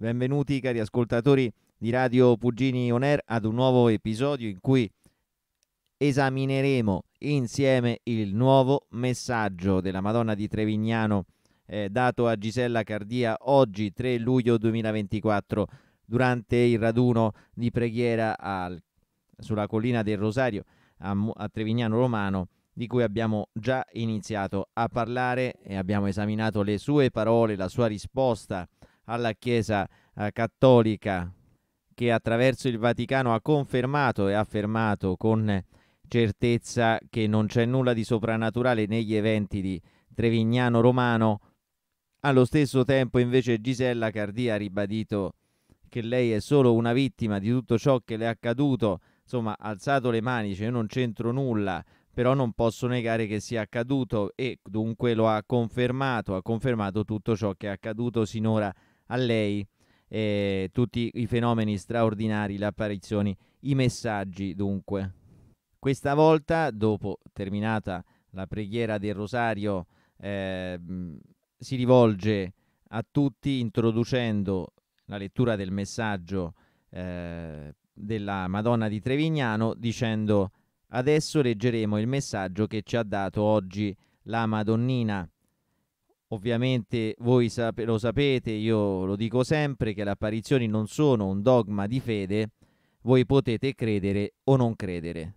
Benvenuti cari ascoltatori di Radio Pugini On Air ad un nuovo episodio in cui esamineremo insieme il nuovo messaggio della Madonna di Trevignano eh, dato a Gisella Cardia oggi 3 luglio 2024 durante il raduno di preghiera al, sulla collina del Rosario a, a Trevignano Romano di cui abbiamo già iniziato a parlare e abbiamo esaminato le sue parole, la sua risposta alla Chiesa eh, cattolica che attraverso il Vaticano ha confermato e affermato con certezza che non c'è nulla di soprannaturale negli eventi di Trevignano Romano. Allo stesso tempo invece Gisella Cardia ha ribadito che lei è solo una vittima di tutto ciò che le è accaduto, insomma ha alzato le mani, dice io non c'entro nulla, però non posso negare che sia accaduto e dunque lo ha confermato, ha confermato tutto ciò che è accaduto sinora a lei eh, tutti i fenomeni straordinari, le apparizioni, i messaggi dunque. Questa volta, dopo terminata la preghiera del rosario, eh, si rivolge a tutti introducendo la lettura del messaggio eh, della Madonna di Trevignano dicendo adesso leggeremo il messaggio che ci ha dato oggi la Madonnina. Ovviamente voi sap- lo sapete, io lo dico sempre, che le apparizioni non sono un dogma di fede, voi potete credere o non credere.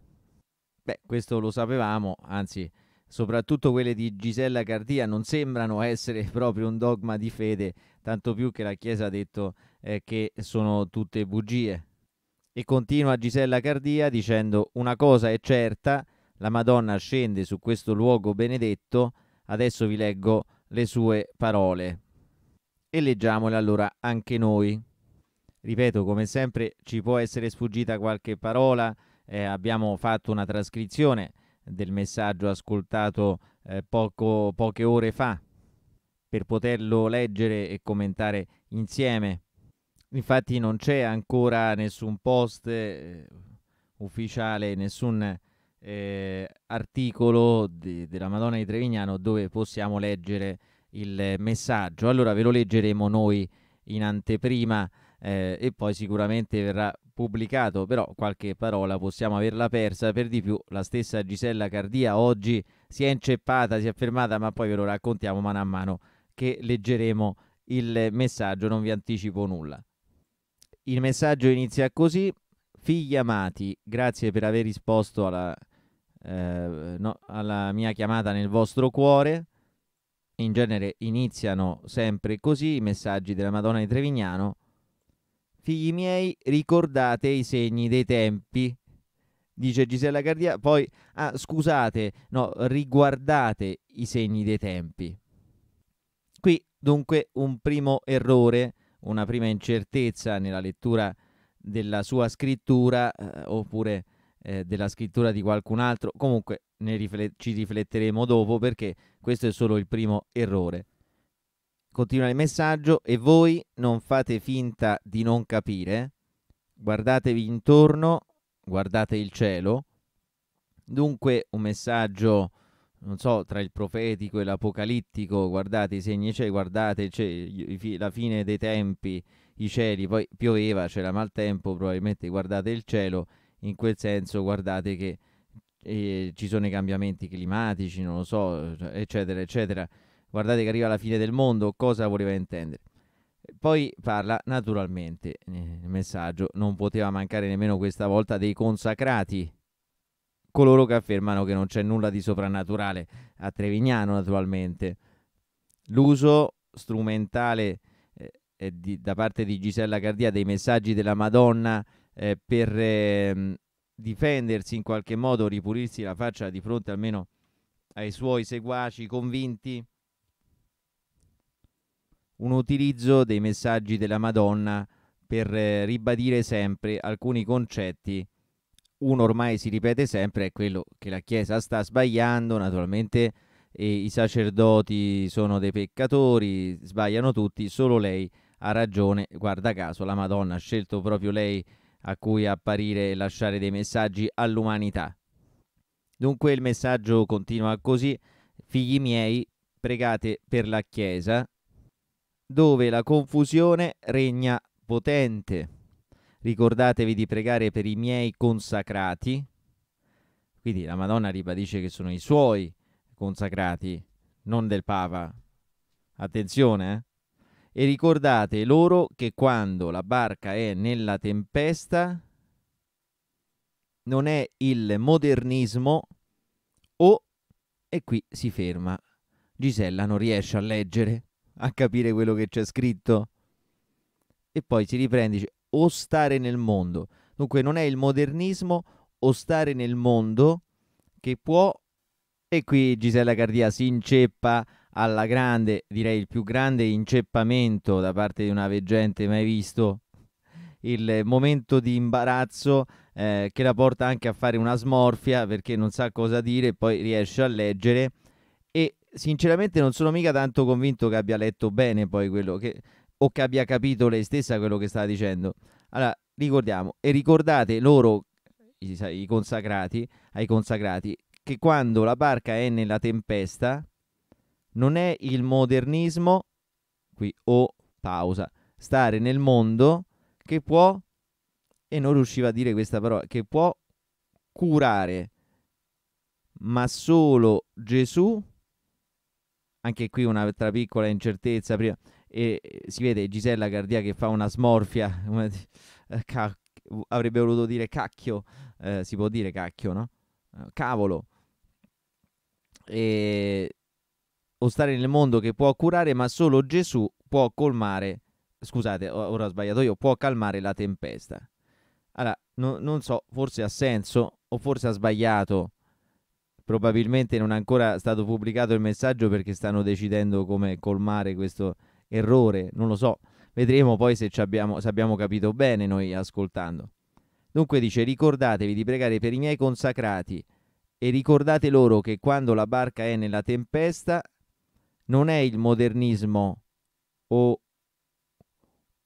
Beh, questo lo sapevamo, anzi, soprattutto quelle di Gisella Cardia non sembrano essere proprio un dogma di fede, tanto più che la Chiesa ha detto eh, che sono tutte bugie. E continua Gisella Cardia dicendo una cosa è certa, la Madonna scende su questo luogo benedetto, adesso vi leggo le sue parole e leggiamole allora anche noi. Ripeto, come sempre ci può essere sfuggita qualche parola, eh, abbiamo fatto una trascrizione del messaggio ascoltato eh, poco, poche ore fa per poterlo leggere e commentare insieme. Infatti non c'è ancora nessun post eh, ufficiale, nessun eh, articolo di, della Madonna di Trevignano dove possiamo leggere il messaggio. Allora ve lo leggeremo noi in anteprima eh, e poi sicuramente verrà pubblicato, però qualche parola possiamo averla persa. Per di più la stessa Gisella Cardia oggi si è inceppata, si è fermata, ma poi ve lo raccontiamo mano a mano che leggeremo il messaggio, non vi anticipo nulla. Il messaggio inizia così. Figli amati, grazie per aver risposto alla eh, no, alla mia chiamata nel vostro cuore. In genere iniziano sempre così i messaggi della Madonna di Trevignano. Figli miei, ricordate i segni dei tempi, dice Gisella Cardia. Poi, ah, scusate, no, riguardate i segni dei tempi. Qui dunque un primo errore, una prima incertezza nella lettura della sua scrittura, eh, oppure eh, della scrittura di qualcun altro. Comunque riflet- ci rifletteremo dopo perché questo è solo il primo errore. Continua il messaggio e voi non fate finta di non capire, guardatevi intorno, guardate il cielo. Dunque un messaggio, non so, tra il profetico e l'apocalittico, guardate i segni cieli, guardate cieli, la fine dei tempi, i cieli, poi pioveva, c'era maltempo, probabilmente guardate il cielo in quel senso guardate che eh, ci sono i cambiamenti climatici, non lo so, eccetera, eccetera. Guardate che arriva la fine del mondo, cosa voleva intendere? Poi parla naturalmente, eh, il messaggio non poteva mancare nemmeno questa volta dei consacrati, coloro che affermano che non c'è nulla di soprannaturale, a Trevignano naturalmente. L'uso strumentale eh, di, da parte di Gisella Cardia dei messaggi della Madonna eh, per eh, difendersi in qualche modo, ripulirsi la faccia di fronte almeno ai suoi seguaci convinti, un utilizzo dei messaggi della Madonna per eh, ribadire sempre alcuni concetti. Uno ormai si ripete sempre è quello che la Chiesa sta sbagliando, naturalmente i sacerdoti sono dei peccatori, sbagliano tutti, solo lei ha ragione, guarda caso la Madonna ha scelto proprio lei a cui apparire e lasciare dei messaggi all'umanità. Dunque il messaggio continua così, figli miei, pregate per la Chiesa, dove la confusione regna potente. Ricordatevi di pregare per i miei consacrati. Quindi la Madonna ribadisce che sono i suoi consacrati, non del Papa. Attenzione, eh? e ricordate loro che quando la barca è nella tempesta non è il modernismo o e qui si ferma. Gisella non riesce a leggere, a capire quello che c'è scritto e poi si riprende dice o stare nel mondo. Dunque non è il modernismo o stare nel mondo che può e qui Gisella Cardia si inceppa alla grande, direi il più grande inceppamento da parte di una veggente mai visto, il momento di imbarazzo eh, che la porta anche a fare una smorfia perché non sa cosa dire, e poi riesce a leggere e sinceramente non sono mica tanto convinto che abbia letto bene poi quello che o che abbia capito lei stessa quello che stava dicendo. Allora, ricordiamo e ricordate loro i, i consacrati, ai consacrati che quando la barca è nella tempesta non è il modernismo, qui o oh, pausa, stare nel mondo che può, e non riusciva a dire questa parola, che può curare, ma solo Gesù, anche qui un'altra piccola incertezza, prima, e si vede Gisella Cardia che fa una smorfia, eh, Cac- avrebbe voluto dire cacchio, eh, si può dire cacchio, no? Eh, cavolo. E o stare nel mondo che può curare, ma solo Gesù può colmare, scusate, ora ho sbagliato io, può calmare la tempesta. Allora, no, non so, forse ha senso o forse ha sbagliato. Probabilmente non è ancora stato pubblicato il messaggio perché stanno decidendo come colmare questo errore, non lo so. Vedremo poi se, abbiamo, se abbiamo capito bene noi ascoltando. Dunque dice, ricordatevi di pregare per i miei consacrati e ricordate loro che quando la barca è nella tempesta non è il modernismo o,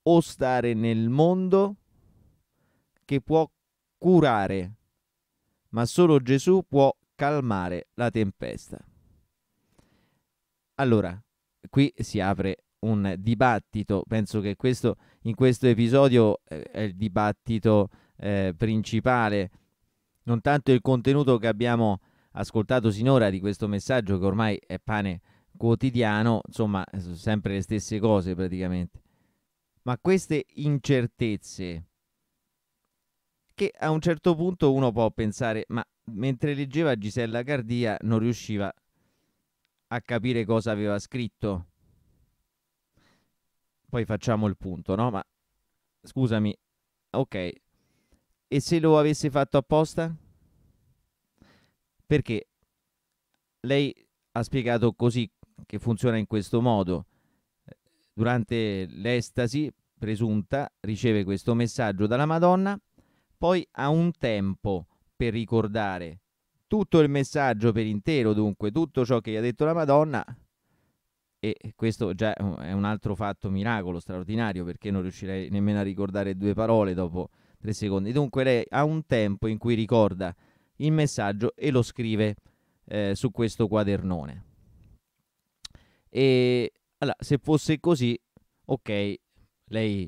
o stare nel mondo che può curare, ma solo Gesù può calmare la tempesta. Allora, qui si apre un dibattito, penso che questo, in questo episodio eh, è il dibattito eh, principale, non tanto il contenuto che abbiamo ascoltato sinora di questo messaggio che ormai è pane quotidiano, insomma, eh, sono sempre le stesse cose praticamente. Ma queste incertezze, che a un certo punto uno può pensare, ma mentre leggeva Gisella Cardia non riusciva a capire cosa aveva scritto. Poi facciamo il punto, no? Ma scusami, ok, e se lo avesse fatto apposta? Perché lei ha spiegato così che funziona in questo modo. Durante l'estasi presunta riceve questo messaggio dalla Madonna, poi ha un tempo per ricordare tutto il messaggio per intero, dunque tutto ciò che gli ha detto la Madonna, e questo già è un altro fatto miracolo, straordinario, perché non riuscirei nemmeno a ricordare due parole dopo tre secondi. Dunque lei ha un tempo in cui ricorda il messaggio e lo scrive eh, su questo quadernone. E allora, se fosse così, ok, lei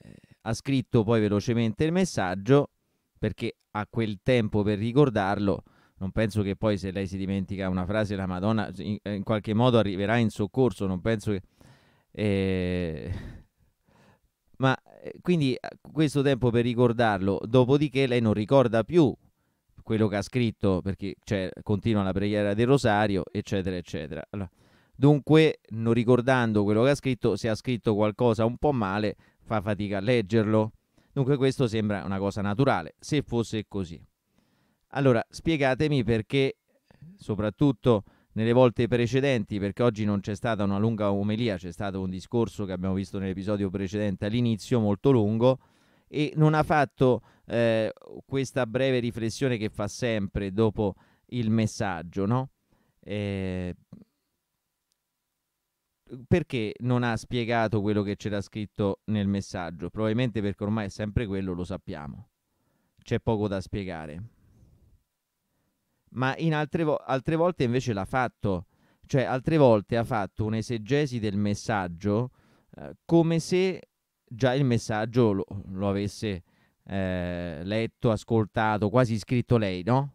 eh, ha scritto poi velocemente il messaggio perché ha quel tempo per ricordarlo. Non penso che poi se lei si dimentica una frase la Madonna in, eh, in qualche modo arriverà in soccorso, non penso che... Eh, ma eh, quindi questo tempo per ricordarlo, dopodiché lei non ricorda più quello che ha scritto perché cioè, continua la preghiera del rosario, eccetera, eccetera. Allora, Dunque, non ricordando quello che ha scritto, se ha scritto qualcosa un po' male, fa fatica a leggerlo. Dunque questo sembra una cosa naturale, se fosse così. Allora, spiegatemi perché, soprattutto nelle volte precedenti, perché oggi non c'è stata una lunga omelia, c'è stato un discorso che abbiamo visto nell'episodio precedente all'inizio, molto lungo, e non ha fatto eh, questa breve riflessione che fa sempre dopo il messaggio, no? Eh, perché non ha spiegato quello che c'era scritto nel messaggio? Probabilmente perché ormai è sempre quello, lo sappiamo. C'è poco da spiegare. Ma in altre, vo- altre volte invece l'ha fatto, cioè altre volte ha fatto un'esegesi del messaggio eh, come se già il messaggio lo, lo avesse eh, letto, ascoltato, quasi scritto lei, no?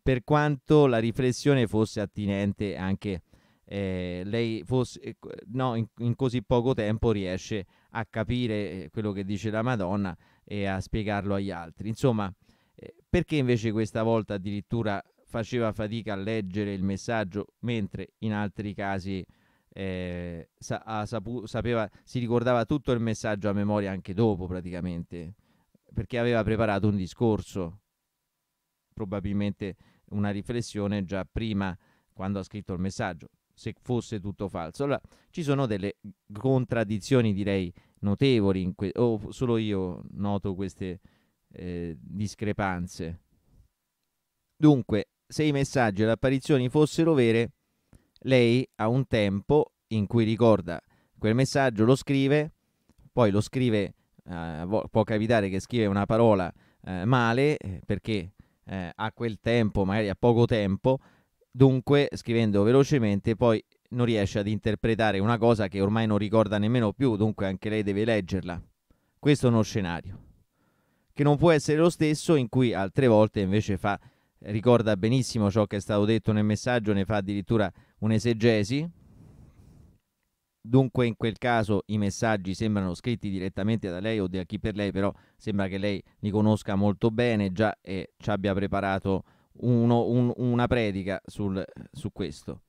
Per quanto la riflessione fosse attinente anche a eh, lei fosse, eh, no, in, in, così poco tempo riesce a capire eh, quello che dice la Madonna e a spiegarlo agli altri. Insomma, eh, perché invece questa volta addirittura faceva fatica a leggere il messaggio, mentre in altri casi eh, sa- sapu- sapeva, si ricordava tutto il messaggio a memoria anche dopo praticamente, perché aveva preparato un discorso, probabilmente una riflessione già prima quando ha scritto il messaggio se fosse tutto falso. Allora, ci sono delle contraddizioni, direi, notevoli, que- o oh, solo io noto queste eh, discrepanze. Dunque, se i messaggi e le apparizioni fossero vere, lei ha un tempo in cui ricorda quel messaggio, lo scrive, poi lo scrive, eh, può capitare che scrive una parola eh, male eh, perché eh, a quel tempo, magari a poco tempo, Dunque, scrivendo velocemente, poi non riesce ad interpretare una cosa che ormai non ricorda nemmeno più, dunque anche lei deve leggerla. Questo è uno scenario, che non può essere lo stesso in cui altre volte invece fa, ricorda benissimo ciò che è stato detto nel messaggio, ne fa addirittura un'esegesi. Dunque in quel caso i messaggi sembrano scritti direttamente da lei o da chi per lei, però sembra che lei li conosca molto bene già e ci abbia preparato uno, un, una predica sul, su questo,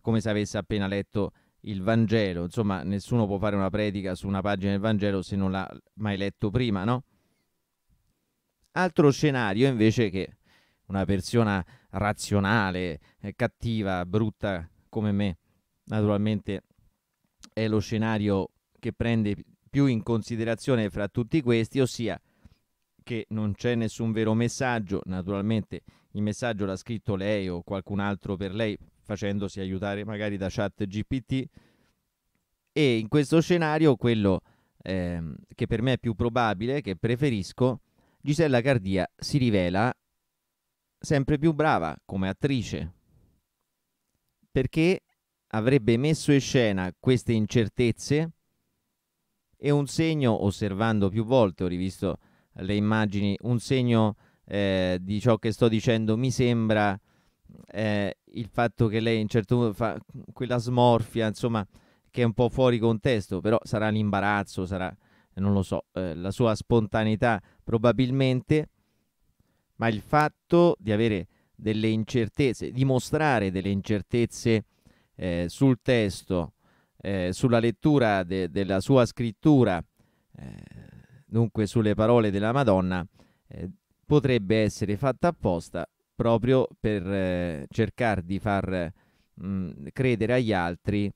come se avesse appena letto il Vangelo. Insomma, nessuno può fare una predica su una pagina del Vangelo se non l'ha mai letto prima, no? Altro scenario invece che una persona razionale, eh, cattiva, brutta come me, naturalmente è lo scenario che prende più in considerazione fra tutti questi, ossia che non c'è nessun vero messaggio, naturalmente il messaggio l'ha scritto lei o qualcun altro per lei, facendosi aiutare magari da chat GPT. E in questo scenario quello eh, che per me è più probabile, che preferisco, Gisella Cardia si rivela sempre più brava come attrice, perché avrebbe messo in scena queste incertezze e un segno, osservando più volte, ho rivisto le immagini, un segno eh, di ciò che sto dicendo mi sembra eh, il fatto che lei in certo modo fa quella smorfia, insomma, che è un po' fuori contesto, però sarà l'imbarazzo, sarà, non lo so, eh, la sua spontaneità probabilmente, ma il fatto di avere delle incertezze, di mostrare delle incertezze eh, sul testo, eh, sulla lettura de- della sua scrittura, eh, dunque sulle parole della Madonna, eh, potrebbe essere fatta apposta proprio per eh, cercare di far mh, mm, credere agli altri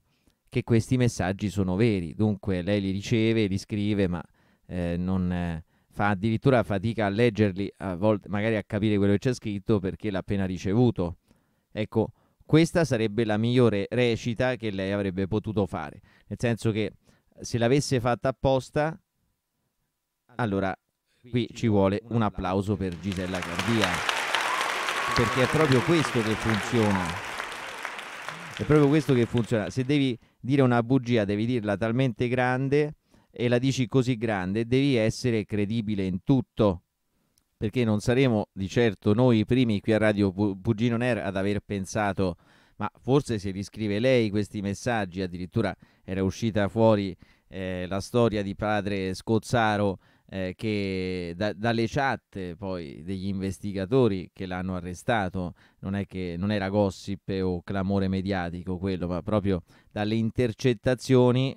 che questi messaggi sono veri. Dunque lei li riceve, li scrive, ma eh, non eh, fa addirittura fatica a leggerli, a volte magari a capire quello che c'è scritto perché l'ha appena ricevuto. Ecco, questa sarebbe la migliore recita che lei avrebbe potuto fare, nel senso che se l'avesse fatta apposta, allora Qui ci vuole un applauso per Gisella Cardia, perché è proprio questo che funziona. È proprio questo che funziona. Se devi dire una bugia, devi dirla talmente grande e la dici così grande, devi essere credibile in tutto. Perché non saremo di certo noi i primi qui a Radio Bugino Ner ad aver pensato, ma forse se li scrive lei questi messaggi, addirittura era uscita fuori eh, la storia di padre Scozzaro eh, che da, dalle chat poi degli investigatori che l'hanno arrestato, non è che non era gossip o clamore mediatico quello, ma proprio dalle intercettazioni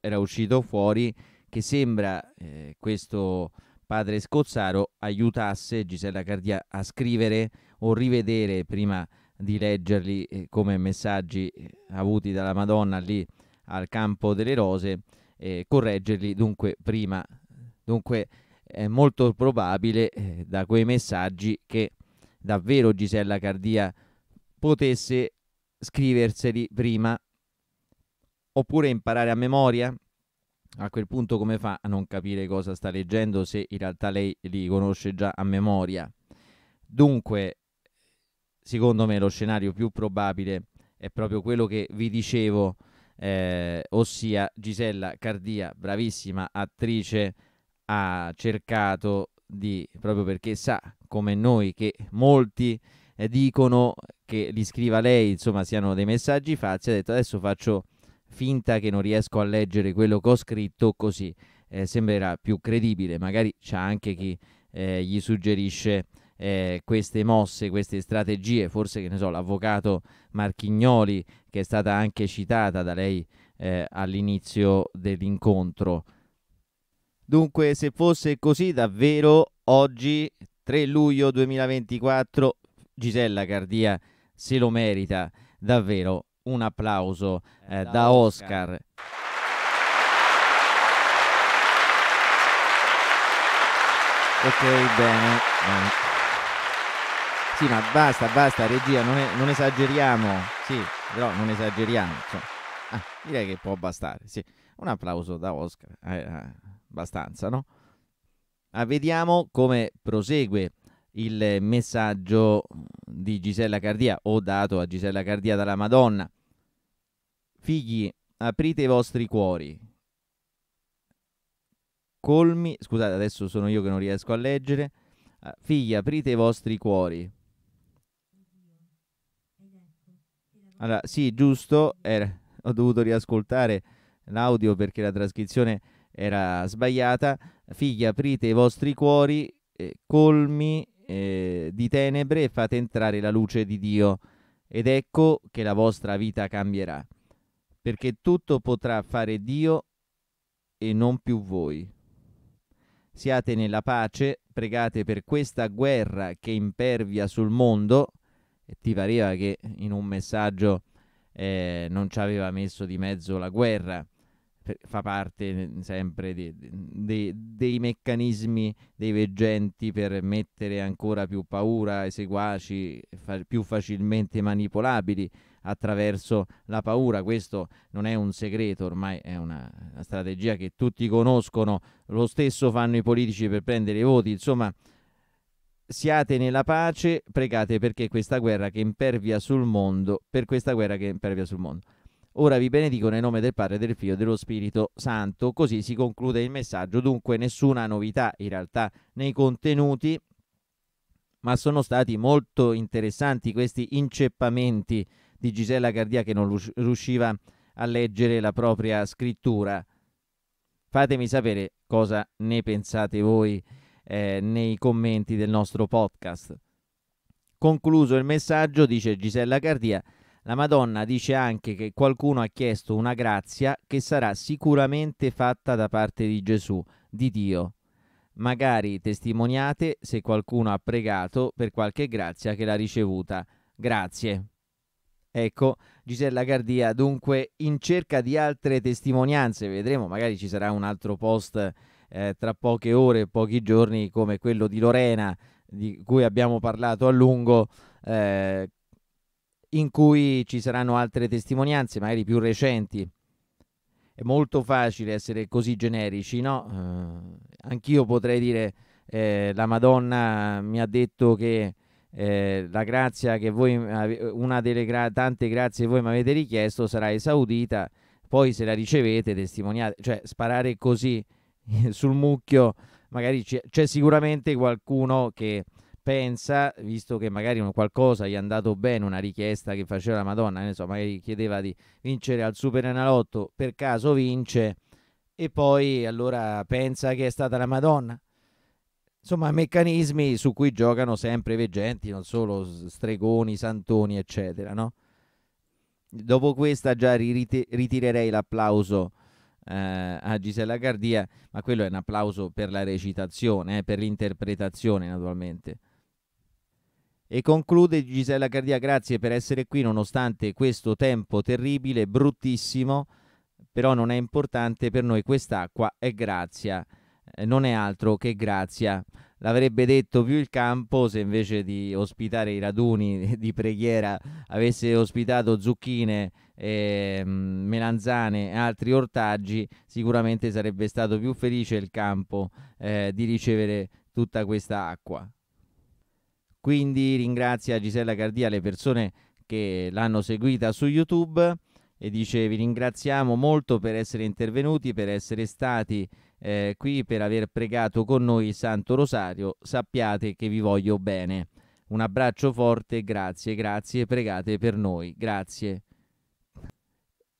era uscito fuori che sembra eh, questo padre Scozzaro aiutasse Gisella Cardia a scrivere o rivedere prima di leggerli eh, come messaggi eh, avuti dalla Madonna lì al campo delle rose, eh, correggerli dunque prima Dunque è molto probabile eh, da quei messaggi che davvero Gisella Cardia potesse scriverseli prima oppure imparare a memoria. A quel punto come fa a non capire cosa sta leggendo se in realtà lei li conosce già a memoria? Dunque, secondo me lo scenario più probabile è proprio quello che vi dicevo, eh, ossia Gisella Cardia, bravissima attrice, ha cercato di, proprio perché sa come noi che molti eh, dicono che li scriva lei, insomma siano dei messaggi falsi, ha detto adesso faccio finta che non riesco a leggere quello che ho scritto così eh, sembrerà più credibile, magari c'è anche chi eh, gli suggerisce eh, queste mosse, queste strategie, forse che ne so, l'avvocato Marchignoli che è stata anche citata da lei eh, all'inizio dell'incontro. Dunque, se fosse così, davvero oggi, 3 luglio 2024, Gisella Cardia se lo merita davvero un applauso eh, eh, da, da, Oscar. Oscar. Ok, bene, bene. Sì, ma basta, basta, regia, non, è, non esageriamo. Sì, però non esageriamo. Cioè. Ah, direi che può bastare. Sì. Un applauso da Oscar. Eh, eh abbastanza, no? Ah, vediamo come prosegue il messaggio di Gisella Cardia o dato a Gisella Cardia dalla Madonna. Figli, aprite i vostri cuori. Colmi, scusate, adesso sono io che non riesco a leggere. Ah, figli, aprite i vostri cuori. Allora, sì, giusto, era, ho dovuto riascoltare l'audio perché la trascrizione era sbagliata. Figli, aprite i vostri cuori, eh, colmi eh, di tenebre e fate entrare la luce di Dio. Ed ecco che la vostra vita cambierà, perché tutto potrà fare Dio e non più voi. Siate nella pace, pregate per questa guerra che impervia sul mondo. E ti pareva che in un messaggio eh, non ci aveva messo di mezzo la guerra, fa parte sempre di, di, dei meccanismi dei veggenti per mettere ancora più paura ai seguaci, fa, più facilmente manipolabili attraverso la paura. Questo non è un segreto, ormai è una, una strategia che tutti conoscono, lo stesso fanno i politici per prendere i voti, insomma siate nella pace, pregate perché questa guerra che impervia sul mondo, per questa guerra che impervia sul mondo. Ora vi benedico nel nome del Padre, del Figlio e dello Spirito Santo. Così si conclude il messaggio. Dunque nessuna novità in realtà nei contenuti, ma sono stati molto interessanti questi inceppamenti di Gisella Cardia che non riusciva a leggere la propria scrittura. Fatemi sapere cosa ne pensate voi eh, nei commenti del nostro podcast. Concluso il messaggio, dice Gisella Cardia, la Madonna dice anche che qualcuno ha chiesto una grazia che sarà sicuramente fatta da parte di Gesù, di Dio. Magari testimoniate se qualcuno ha pregato per qualche grazia che l'ha ricevuta. Grazie. Ecco, Gisella Gardia, dunque in cerca di altre testimonianze, vedremo, magari ci sarà un altro post eh, tra poche ore, pochi giorni come quello di Lorena, di cui abbiamo parlato a lungo, eh, in cui ci saranno altre testimonianze, magari più recenti. È molto facile essere così generici, no? Eh, anch'io potrei dire eh, la Madonna mi ha detto che eh, la grazia che voi, una delle gra tante grazie che voi mi avete richiesto sarà esaudita, poi se la ricevete testimoniate, cioè sparare così sul mucchio, magari c'è sicuramente qualcuno che pensa, visto che magari qualcosa gli è andato bene, una richiesta che faceva la Madonna, ne magari chiedeva di vincere al Super Enalotto, per caso vince e poi allora pensa che è stata la Madonna. Insomma, meccanismi su cui giocano sempre i veggenti, non solo stregoni, santoni, eccetera, no? Dopo questa già rit- ritirerei l'applauso eh, a Gisella Cardia, ma quello è un applauso per la recitazione, eh, per l'interpretazione naturalmente. E conclude Gisella Cardia, grazie per essere qui nonostante questo tempo terribile, bruttissimo, però non è importante per noi quest'acqua, è grazia, eh, non è altro che grazia. L'avrebbe detto più il campo se invece di ospitare i raduni di preghiera avesse ospitato zucchine, eh, melanzane e altri ortaggi, sicuramente sarebbe stato più felice il campo eh, di ricevere tutta questa acqua. Quindi ringrazia Gisella Cardia le persone che l'hanno seguita su YouTube e dice vi ringraziamo molto per essere intervenuti, per essere stati eh, qui, per aver pregato con noi il Santo Rosario. Sappiate che vi voglio bene. Un abbraccio forte, grazie, grazie, pregate per noi, grazie.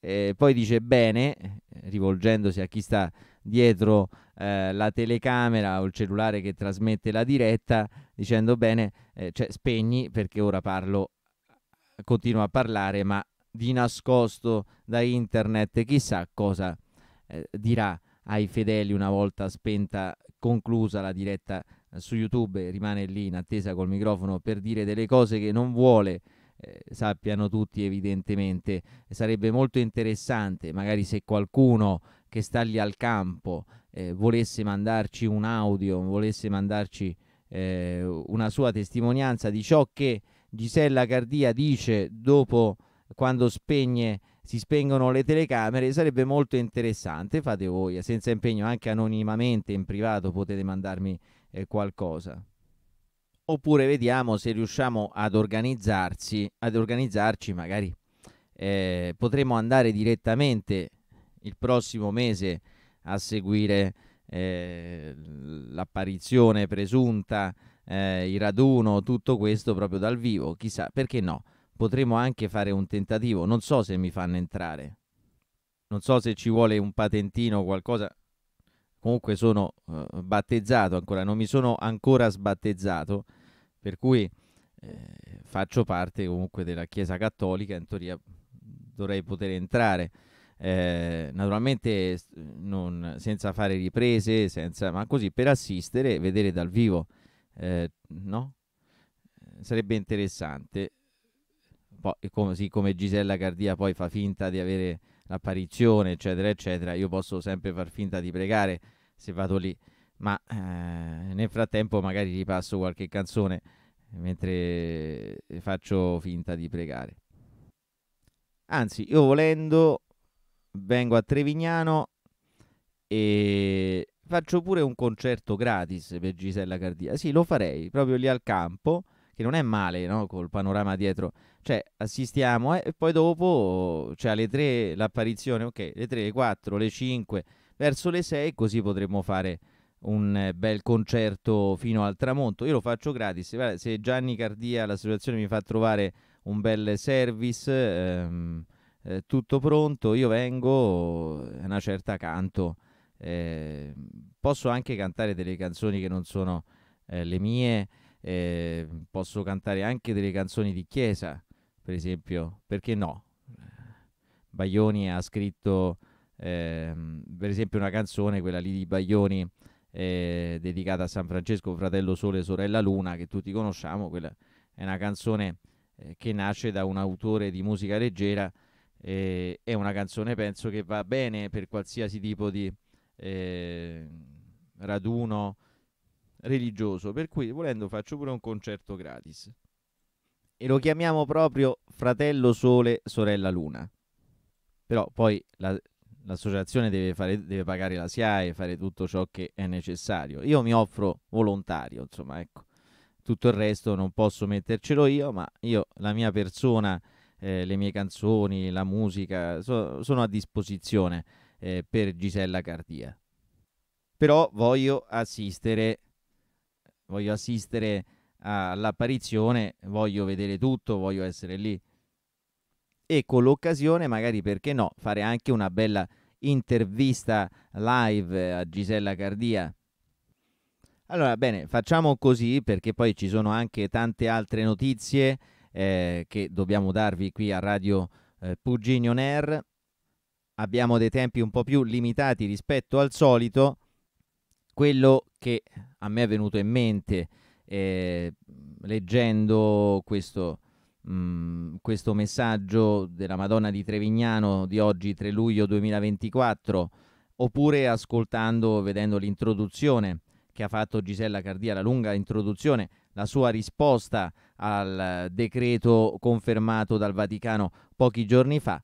Eh, poi dice bene, rivolgendosi a chi sta dietro eh, la telecamera o il cellulare che trasmette la diretta dicendo bene, eh, cioè, spegni perché ora parlo, continuo a parlare, ma di nascosto da internet chissà cosa eh, dirà ai fedeli una volta spenta, conclusa la diretta eh, su YouTube, rimane lì in attesa col microfono per dire delle cose che non vuole eh, sappiano tutti evidentemente. Sarebbe molto interessante, magari se qualcuno che sta lì al campo eh, volesse mandarci un audio, volesse mandarci eh, una sua testimonianza di ciò che Gisella Cardia dice dopo quando spegne, si spengono le telecamere, sarebbe molto interessante, fate voi, senza impegno, anche anonimamente in privato potete mandarmi eh, qualcosa. Oppure vediamo se riusciamo ad organizzarsi, ad organizzarci magari eh, potremo andare direttamente il prossimo mese a seguire eh, l'apparizione presunta, eh, il raduno, tutto questo proprio dal vivo. Chissà, perché no? Potremmo anche fare un tentativo. Non so se mi fanno entrare. Non so se ci vuole un patentino o qualcosa. Comunque sono eh, battezzato ancora, non mi sono ancora sbattezzato, per cui eh, faccio parte comunque della Chiesa Cattolica, in teoria mm, dovrei poter entrare eh, naturalmente non, senza fare riprese, senza, ma così per assistere, vedere dal vivo, eh, no? Sarebbe interessante. Poi, come, Gisella Cardia poi fa finta di avere l'apparizione, eccetera, eccetera, io posso sempre far finta di pregare se vado lì, ma eh, nel frattempo magari ripasso qualche canzone mentre faccio finta di pregare. Anzi, io volendo vengo a Trevignano e faccio pure un concerto gratis per Gisella Cardia. Sì, lo farei proprio lì al campo, che non è male, no? Col panorama dietro. Cioè, assistiamo eh, e poi dopo cioè alle 3 l'apparizione, ok, le 3, le 4, le 5, verso le 6, così potremmo fare un eh, bel concerto fino al tramonto. Io lo faccio gratis. Se Gianni Cardia, l'associazione mi fa trovare un bel service, ehm, eh, tutto pronto, io vengo, eh, una certa canto. Eh, posso anche cantare delle canzoni che non sono eh, le mie, eh, posso cantare anche delle canzoni di chiesa, per esempio, perché no? Baglioni ha scritto, ehm, per esempio, una canzone, quella lì di Baglioni, eh, dedicata a San Francesco, fratello Sole, sorella Luna, che tutti conosciamo, quella è una canzone che nasce da un autore di musica leggera eh, è una canzone penso che va bene per qualsiasi tipo di eh, raduno religioso, per cui volendo faccio pure un concerto gratis. E lo chiamiamo proprio Fratello Sole, Sorella Luna. Però poi la, l'associazione deve, fare, deve pagare la SIAE, fare tutto ciò che è necessario. Io mi offro volontario, insomma, ecco. Tutto il resto non posso mettercelo io, ma io, la mia persona eh, le mie canzoni, la musica, so, sono a disposizione eh, per Gisella Cardia. Però voglio assistere, voglio assistere all'apparizione, voglio vedere tutto, voglio essere lì. E con l'occasione, magari perché no, fare anche una bella intervista live a Gisella Cardia. Allora, bene, facciamo così perché poi ci sono anche tante altre notizie eh, che dobbiamo darvi qui a Radio eh, Puginion Air. Abbiamo dei tempi un po' più limitati rispetto al solito. Quello che a me è venuto in mente eh, leggendo questo, mh, mm, questo messaggio della Madonna di Trevignano di oggi, 3 luglio 2024, oppure ascoltando, vedendo l'introduzione che ha fatto Gisella Cardia, la lunga introduzione la sua risposta al decreto confermato dal Vaticano pochi giorni fa,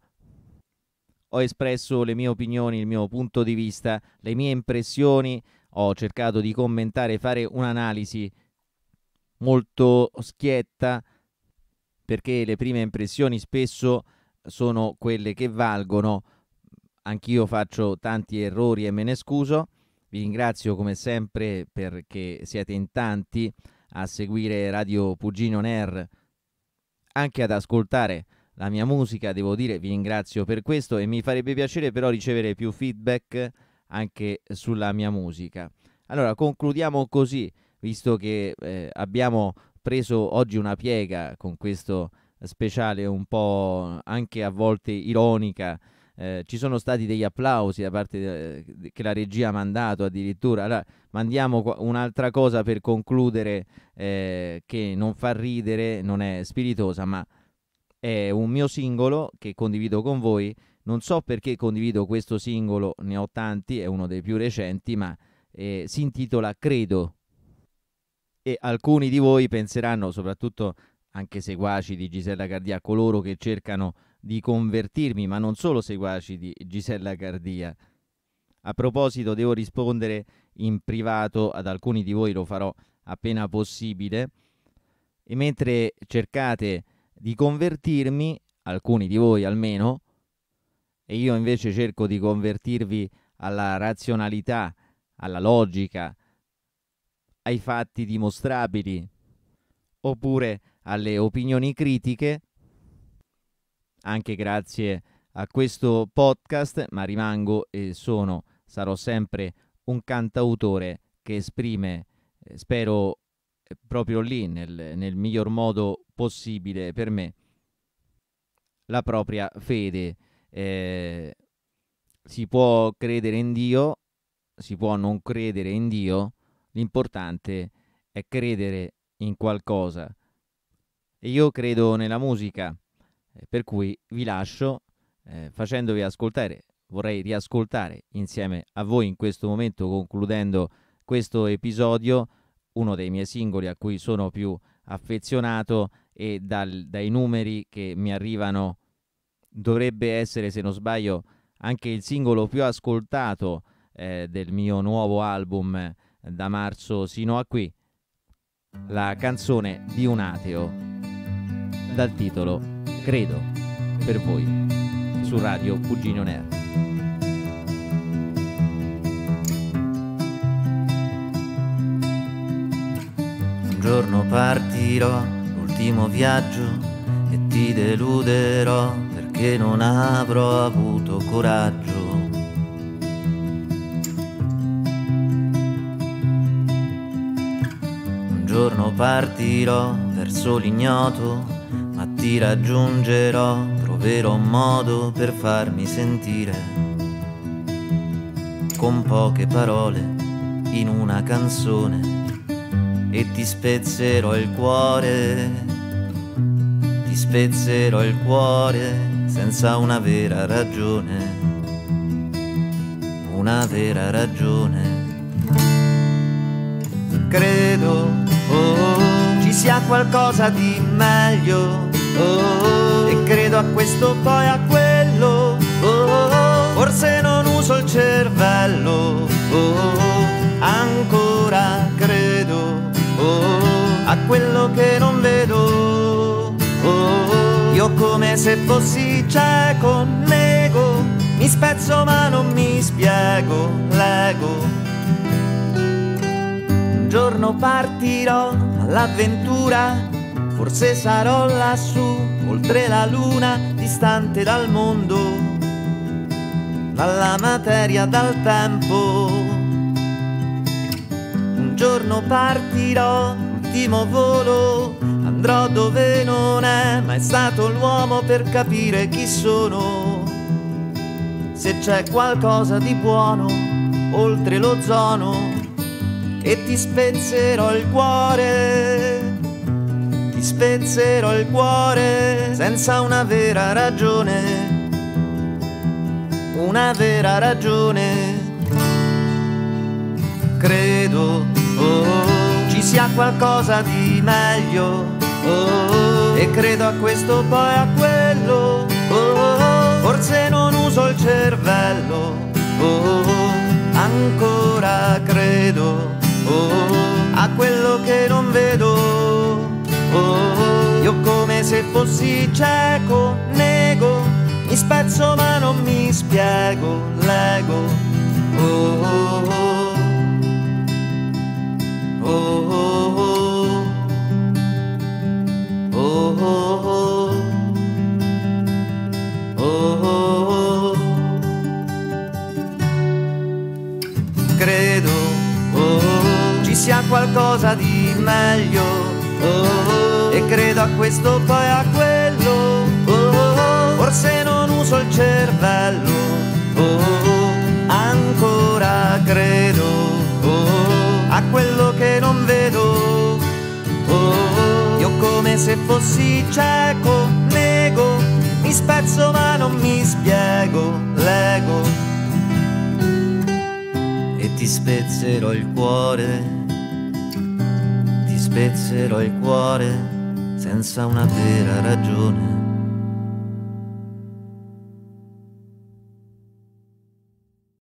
ho espresso le mie opinioni, il mio punto di vista, le mie impressioni, ho cercato di commentare, fare un'analisi molto schietta, perché le prime impressioni spesso sono quelle che valgono. Anch'io faccio tanti errori e me ne scuso. Vi ringrazio come sempre perché siete in tanti a seguire Radio Pugino Ner, anche ad ascoltare la mia musica, devo dire vi ringrazio per questo e mi farebbe piacere però ricevere più feedback anche sulla mia musica. Allora concludiamo così, visto che eh, abbiamo preso oggi una piega con questo speciale un po' anche a volte ironica eh, ci sono stati degli applausi da parte eh, de- che la regia ha mandato addirittura. Allora, mandiamo un'altra cosa per concludere eh, che non fa ridere, non è spiritosa, ma è un mio singolo che condivido con voi. Non so perché condivido questo singolo, ne ho tanti, è uno dei più recenti, ma eh, si intitola Credo. E alcuni di voi penseranno, soprattutto anche seguaci di Gisella Cardia, coloro che cercano di convertirmi, ma non solo seguaci di Gisella Cardia. A proposito, devo rispondere in privato ad alcuni di voi, lo farò appena possibile. E mentre cercate di convertirmi, alcuni di voi almeno, e io invece cerco di convertirvi alla razionalità, alla logica, ai fatti dimostrabili, oppure alle opinioni critiche, anche grazie a questo podcast, ma rimango e sono, sarò sempre un cantautore che esprime, eh, spero, eh, proprio lì, nel, nel miglior modo possibile per me, la propria fede. Eh, si può credere in Dio, si può non credere in Dio, l'importante è credere in qualcosa. E io credo nella musica, eh, per cui vi lascio eh, facendovi ascoltare, vorrei riascoltare insieme a voi in questo momento, concludendo questo episodio, uno dei miei singoli a cui sono più affezionato e dal, dai numeri che mi arrivano dovrebbe essere, se non sbaglio, anche il singolo più ascoltato eh, del mio nuovo album eh, da marzo sino a qui, la canzone di un ateo dal titolo credo, per voi, su Radio Cugino Nerd. Un giorno partirò, l'ultimo viaggio, e ti deluderò perché non avrò avuto coraggio. Un giorno partirò verso l'ignoto ti raggiungerò, troverò un modo per farmi sentire con poche parole in una canzone e ti spezzerò il cuore, ti spezzerò il cuore senza una vera ragione, una vera ragione. Credo oh, oh ci sia qualcosa di meglio oh, e credo a questo poi a quello oh, forse non uso il cervello ancora credo a quello che non vedo io come se fossi cieco nego mi spezzo ma non mi spiego leggo un giorno partirò all'avventura Forse sarò lassù, oltre la luna, distante dal mondo, dalla materia, dal tempo. Un giorno partirò, ultimo volo, andrò dove non è mai stato l'uomo per capire chi sono. Se c'è qualcosa di buono oltre lo zono, e ti spezzerò il cuore ti spezzerò il cuore senza una vera ragione. Una vera ragione. Credo oh, oh, ci sia qualcosa di meglio. Oh, e credo a questo poi a quello. Oh, forse non uso il cervello. Oh, ancora credo oh, a quello che non vedo oh, io come se fossi cieco, nego, mi spezzo ma non mi spiego, lego, oh, oh, oh. così cieco, nego, mi spezzo ma non mi spiego, lego. E ti spezzerò il cuore, ti spezzerò il cuore senza una vera ragione.